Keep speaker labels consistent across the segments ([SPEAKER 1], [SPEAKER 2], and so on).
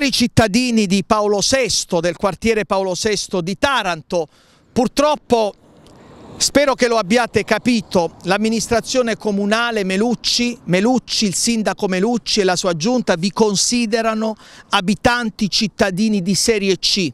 [SPEAKER 1] cari cittadini di Paolo VI, del quartiere Paolo VI di Taranto, purtroppo, spero che lo abbiate capito, l'amministrazione comunale Melucci, Melucci, il sindaco Melucci e la sua giunta vi considerano abitanti cittadini di serie C,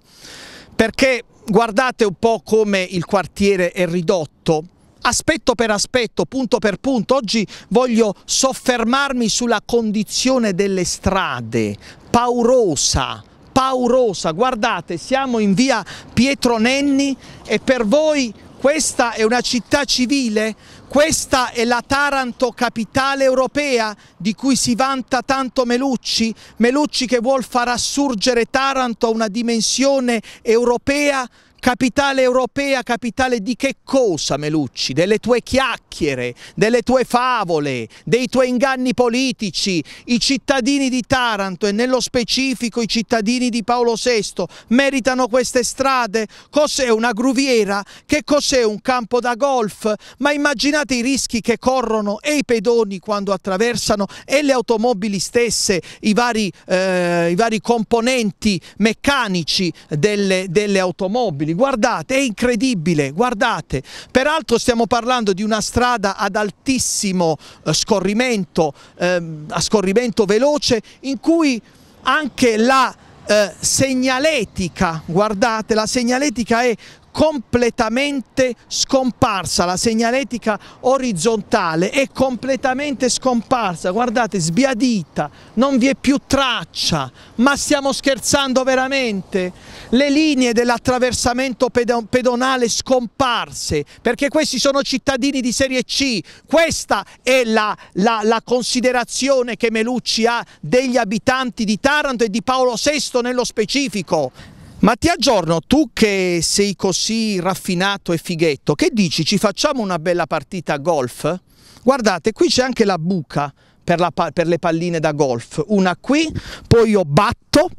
[SPEAKER 1] perché guardate un po' come il quartiere è ridotto, aspetto per aspetto, punto per punto. Oggi voglio soffermarmi sulla condizione delle strade, paurosa, paurosa. Guardate, siamo in via Pietro Nenni e per voi questa è una città civile? Questa è la Taranto capitale europea di cui si vanta tanto Melucci? Melucci che vuol far assurgere Taranto a una dimensione europea? Capitale europea, capitale di che cosa, Melucci? Delle tue chiacchiere, delle tue favole, dei tuoi inganni politici. I cittadini di Taranto e nello specifico i cittadini di Paolo VI meritano queste strade? Cos'è una gruviera? Che cos'è un campo da golf? Ma immaginate i rischi che corrono e i pedoni quando attraversano e le automobili stesse, i vari, eh, i vari componenti meccanici delle, delle automobili guardate, è incredibile, guardate. Peraltro stiamo parlando di una strada ad altissimo eh, scorrimento, ehm, a scorrimento veloce, in cui anche la eh, segnaletica, guardate, la segnaletica è completamente scomparsa, la segnaletica orizzontale è completamente scomparsa, guardate sbiadita, non vi è più traccia, ma stiamo scherzando veramente? Le linee dell'attraversamento pedonale scomparse, perché questi sono cittadini di serie C, questa è la, la, la considerazione che Melucci ha degli abitanti di Taranto e di Paolo VI nello specifico. Ma ti aggiorno, tu che sei così raffinato e fighetto, che dici ci facciamo una bella partita a golf? Guardate, qui c'è anche la buca per, la, per, le palline da golf, una qui, poi io batto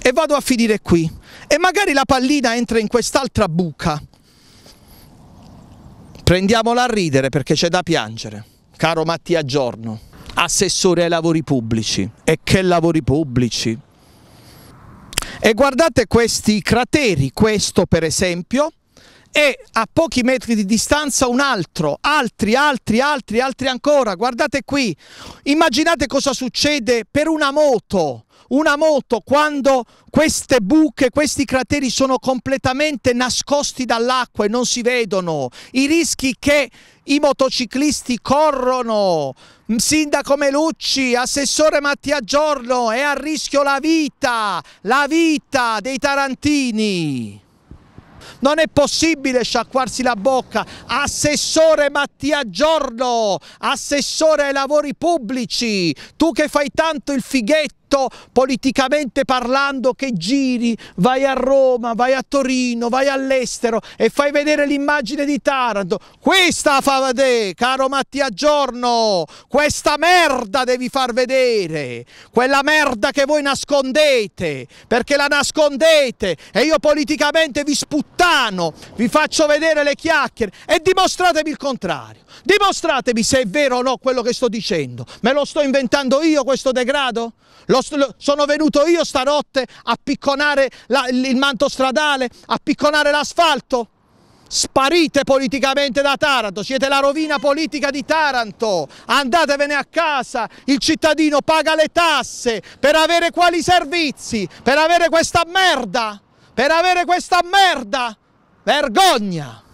[SPEAKER 1] e vado a finire qui. E magari la pallina entra in quest'altra buca. Prendiamola a ridere perché c'è da piangere. Caro Mattia Giorno, assessore ai lavori pubblici. E che lavori pubblici? E guardate questi crateri, questo per esempio, e a pochi metri di distanza un altro, altri, altri, altri, altri ancora. Guardate qui, immaginate cosa succede per una moto una moto quando queste buche, questi crateri sono completamente nascosti dall'acqua e non si vedono, i rischi che i motociclisti corrono, sindaco Melucci, assessore Mattia Giorno, è a rischio la vita, la vita dei tarantini. Non è possibile sciacquarsi la bocca. Assessore Mattia Giorno, assessore ai lavori pubblici, tu che fai tanto il fighetto detto politicamente parlando che giri, vai a Roma, vai a Torino, vai all'estero e fai vedere l'immagine di Taranto. Questa fa vedere, caro Mattia Giorno, questa merda devi far vedere, quella merda che voi nascondete, perché la nascondete e io politicamente vi sputtano, vi faccio vedere le chiacchiere e dimostratemi il contrario. Dimostratemi se è vero o no quello che sto dicendo. Me lo sto inventando io questo degrado? Lo lo, lo, sono venuto io stanotte a picconare la, il, il manto stradale, a picconare l'asfalto. Sparite politicamente da Taranto, siete la rovina politica di Taranto, andatevene a casa, il cittadino paga le tasse per avere quali servizi, per avere questa merda, per avere questa merda, vergogna!